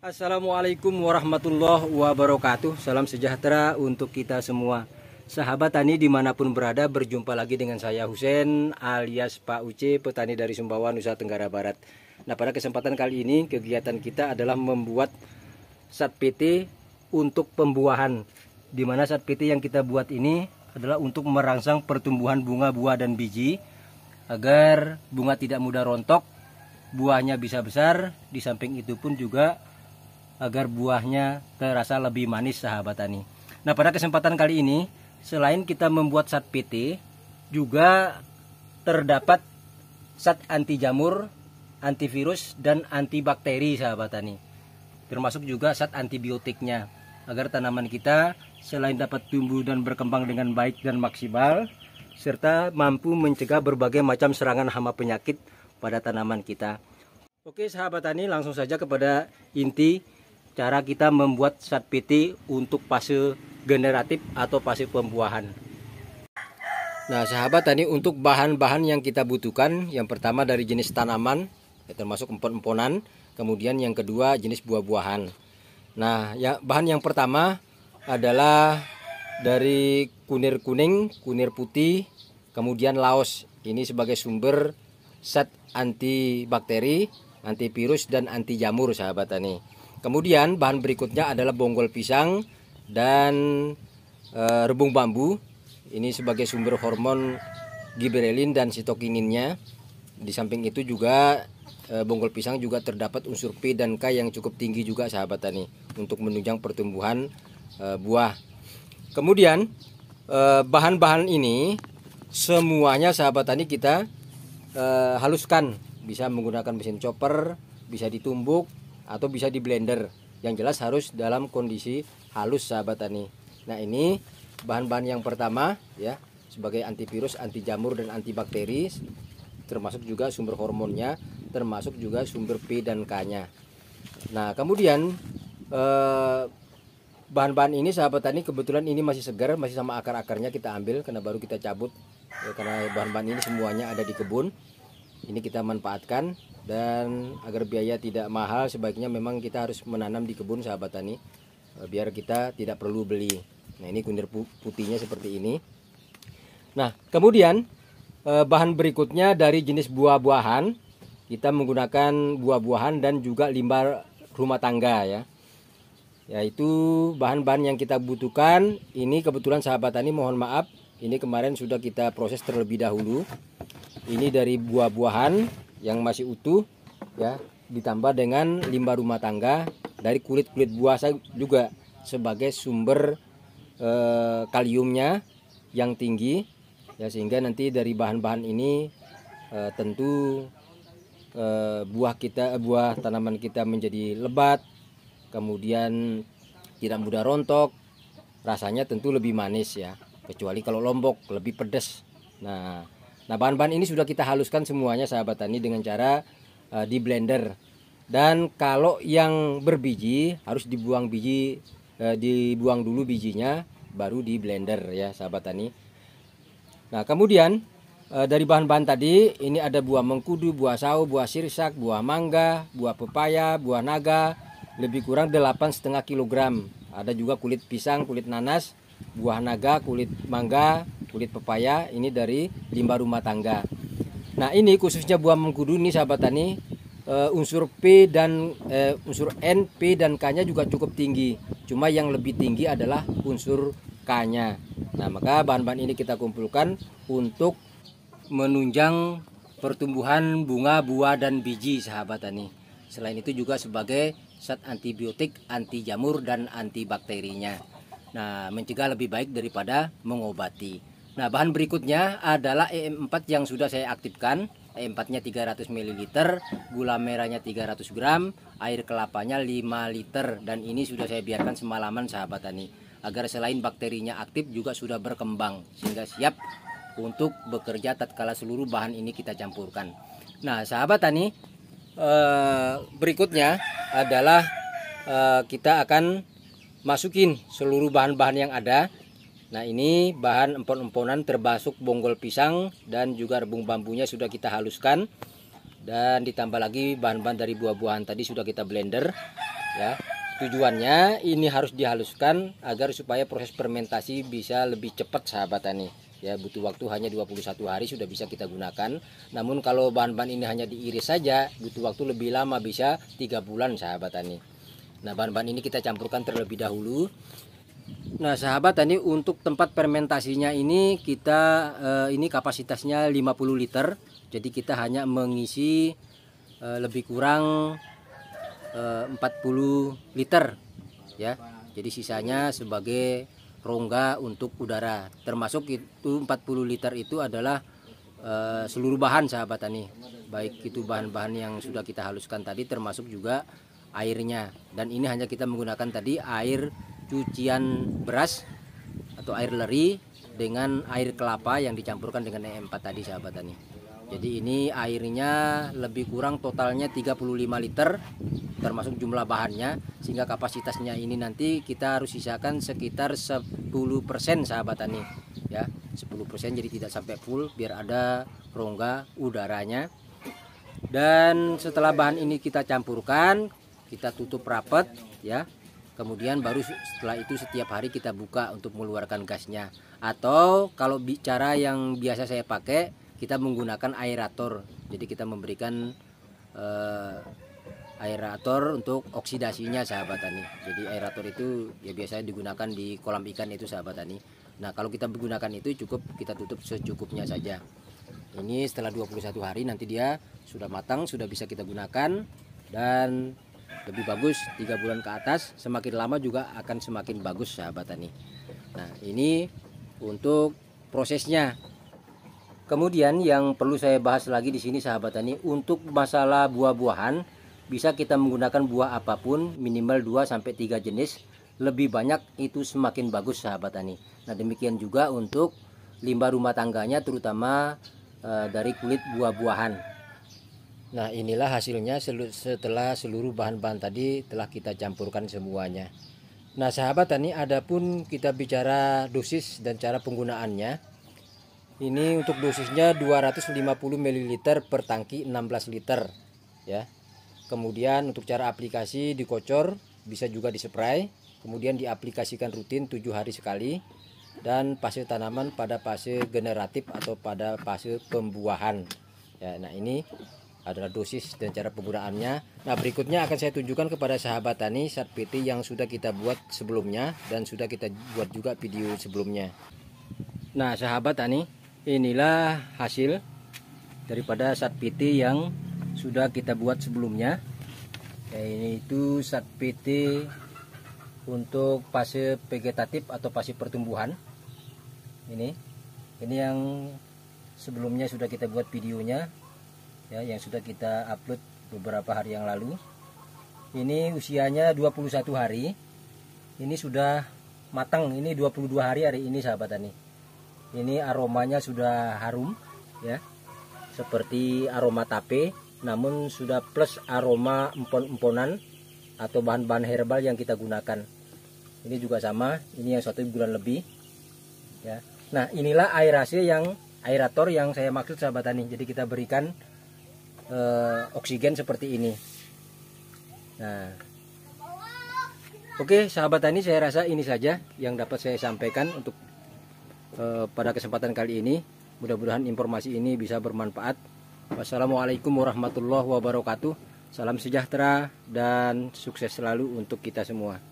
Assalamualaikum warahmatullahi wabarakatuh Salam sejahtera untuk kita semua Sahabat tani dimanapun berada berjumpa lagi dengan saya Husen alias Pak Uce petani dari Sumbawa Nusa Tenggara Barat Nah pada kesempatan kali ini kegiatan kita adalah membuat sat PT untuk pembuahan Dimana sat PT yang kita buat ini adalah untuk merangsang pertumbuhan bunga buah dan biji Agar bunga tidak mudah rontok buahnya bisa besar di samping itu pun juga agar buahnya terasa lebih manis sahabat tani. Nah pada kesempatan kali ini selain kita membuat sat PT juga terdapat sat anti jamur, antivirus dan antibakteri sahabat tani. Termasuk juga sat antibiotiknya agar tanaman kita selain dapat tumbuh dan berkembang dengan baik dan maksimal serta mampu mencegah berbagai macam serangan hama penyakit pada tanaman kita. Oke sahabat tani langsung saja kepada inti cara kita membuat sat PT untuk fase generatif atau fase pembuahan. Nah sahabat tadi untuk bahan-bahan yang kita butuhkan yang pertama dari jenis tanaman ya, termasuk empon-emponan kemudian yang kedua jenis buah-buahan. Nah ya, bahan yang pertama adalah dari kunir kuning, kunir putih, kemudian laos ini sebagai sumber zat antibakteri, antivirus dan anti jamur sahabat tani. Kemudian bahan berikutnya adalah bonggol pisang dan e, rebung bambu. Ini sebagai sumber hormon gibberelin dan sitokininnya. Di samping itu juga e, bonggol pisang juga terdapat unsur P dan K yang cukup tinggi juga sahabat tani untuk menunjang pertumbuhan e, buah. Kemudian bahan-bahan ini semuanya sahabat tani kita haluskan bisa menggunakan mesin chopper, bisa ditumbuk atau bisa di blender yang jelas harus dalam kondisi halus sahabat tani nah ini bahan-bahan yang pertama ya sebagai antivirus anti jamur dan antibakteri termasuk juga sumber hormonnya termasuk juga sumber P dan K nya nah kemudian bahan eh, bahan-bahan ini sahabat tani kebetulan ini masih segar masih sama akar-akarnya kita ambil karena baru kita cabut ya, karena bahan-bahan ini semuanya ada di kebun ini kita manfaatkan dan agar biaya tidak mahal sebaiknya memang kita harus menanam di kebun sahabat tani eh, biar kita tidak perlu beli nah ini kunir putihnya seperti ini nah kemudian eh, bahan berikutnya dari jenis buah-buahan kita menggunakan buah-buahan dan juga limbah rumah tangga ya yaitu bahan-bahan yang kita butuhkan ini kebetulan sahabat tani mohon maaf ini kemarin sudah kita proses terlebih dahulu ini dari buah-buahan yang masih utuh ya ditambah dengan limbah rumah tangga dari kulit-kulit buah saya juga sebagai sumber e, kaliumnya yang tinggi ya sehingga nanti dari bahan-bahan ini e, tentu e, buah kita buah tanaman kita menjadi lebat kemudian tidak mudah rontok rasanya tentu lebih manis ya kecuali kalau lombok lebih pedas nah Nah bahan-bahan ini sudah kita haluskan semuanya sahabat tani dengan cara uh, di blender. Dan kalau yang berbiji harus dibuang biji, uh, dibuang dulu bijinya, baru di blender ya sahabat tani. Nah kemudian uh, dari bahan-bahan tadi ini ada buah mengkudu, buah sawo, buah sirsak, buah mangga, buah pepaya, buah naga, lebih kurang 8,5 kg. Ada juga kulit pisang, kulit nanas, buah naga, kulit mangga, kulit pepaya ini dari limbah rumah tangga. Nah ini khususnya buah mengkudu ini sahabat tani uh, unsur P dan uh, unsur N, P dan K-nya juga cukup tinggi. Cuma yang lebih tinggi adalah unsur K-nya. Nah maka bahan-bahan ini kita kumpulkan untuk menunjang pertumbuhan bunga, buah dan biji sahabat tani. Selain itu juga sebagai zat antibiotik, anti jamur dan antibakterinya. Nah, mencegah lebih baik daripada mengobati. Nah, bahan berikutnya adalah e EM4 yang sudah saya aktifkan. EM4-nya 300 ml, gula merahnya 300 gram, air kelapanya 5 liter dan ini sudah saya biarkan semalaman sahabat tani agar selain bakterinya aktif juga sudah berkembang sehingga siap untuk bekerja tatkala seluruh bahan ini kita campurkan. Nah, sahabat tani, eh, berikutnya adalah eh, kita akan masukin seluruh bahan-bahan yang ada Nah ini bahan empon-emponan terbasuk bonggol pisang dan juga rebung bambunya sudah kita haluskan dan ditambah lagi bahan-bahan dari buah-buahan tadi sudah kita blender ya. Tujuannya ini harus dihaluskan agar supaya proses fermentasi bisa lebih cepat sahabat tani. Ya butuh waktu hanya 21 hari sudah bisa kita gunakan. Namun kalau bahan-bahan ini hanya diiris saja butuh waktu lebih lama bisa tiga bulan sahabat tani. Nah bahan-bahan ini kita campurkan terlebih dahulu Nah sahabat ini untuk tempat fermentasinya ini kita eh, ini kapasitasnya 50 liter jadi kita hanya mengisi eh, lebih kurang 40 eh, liter ya jadi sisanya sebagai rongga untuk udara termasuk itu 40 liter itu adalah seluruh bahan sahabat tani baik itu bahan-bahan yang sudah kita haluskan tadi termasuk juga airnya dan ini hanya kita menggunakan tadi air cucian beras atau air leri dengan air kelapa yang dicampurkan dengan e EM4 tadi sahabat tani. Jadi ini airnya lebih kurang totalnya 35 liter termasuk jumlah bahannya sehingga kapasitasnya ini nanti kita harus sisakan sekitar 10% sahabat tani ya 10% jadi tidak sampai full biar ada rongga udaranya dan setelah bahan ini kita campurkan kita tutup rapat ya kemudian baru setelah itu setiap hari kita buka untuk mengeluarkan gasnya atau kalau bicara yang biasa saya pakai kita menggunakan aerator jadi kita memberikan eh, aerator untuk oksidasinya sahabat tani jadi aerator itu ya biasanya digunakan di kolam ikan itu sahabat tani nah kalau kita menggunakan itu cukup kita tutup secukupnya saja ini setelah 21 hari nanti dia sudah matang sudah bisa kita gunakan dan lebih bagus tiga bulan ke atas semakin lama juga akan semakin bagus sahabat tani nah ini untuk prosesnya kemudian yang perlu saya bahas lagi di sini sahabat tani untuk masalah buah-buahan bisa kita menggunakan buah apapun minimal 2 sampai tiga jenis lebih banyak itu semakin bagus sahabat tani nah demikian juga untuk limbah rumah tangganya terutama eh, dari kulit buah-buahan Nah inilah hasilnya setelah seluruh bahan-bahan tadi telah kita campurkan semuanya. Nah sahabat tani adapun kita bicara dosis dan cara penggunaannya. Ini untuk dosisnya 250 ml per tangki 16 liter ya. Kemudian untuk cara aplikasi dikocor bisa juga dispray, kemudian diaplikasikan rutin 7 hari sekali dan fase tanaman pada fase generatif atau pada fase pembuahan. Ya, nah ini adalah dosis dan cara penggunaannya. Nah, berikutnya akan saya tunjukkan kepada sahabat tani saat PT yang sudah kita buat sebelumnya dan sudah kita buat juga video sebelumnya. Nah, sahabat tani, inilah hasil daripada saat PT yang sudah kita buat sebelumnya. Nah, ini itu saat PT untuk fase vegetatif atau fase pertumbuhan. Ini ini yang sebelumnya sudah kita buat videonya ya yang sudah kita upload beberapa hari yang lalu ini usianya 21 hari ini sudah matang ini 22 hari hari ini sahabat tani ini aromanya sudah harum ya seperti aroma tape namun sudah plus aroma empon-emponan atau bahan-bahan herbal yang kita gunakan ini juga sama ini yang satu bulan lebih ya nah inilah aerasi yang aerator yang saya maksud sahabat tani jadi kita berikan eh, oksigen seperti ini nah oke sahabat tani saya rasa ini saja yang dapat saya sampaikan untuk eh, pada kesempatan kali ini mudah-mudahan informasi ini bisa bermanfaat wassalamualaikum warahmatullahi wabarakatuh salam sejahtera dan sukses selalu untuk kita semua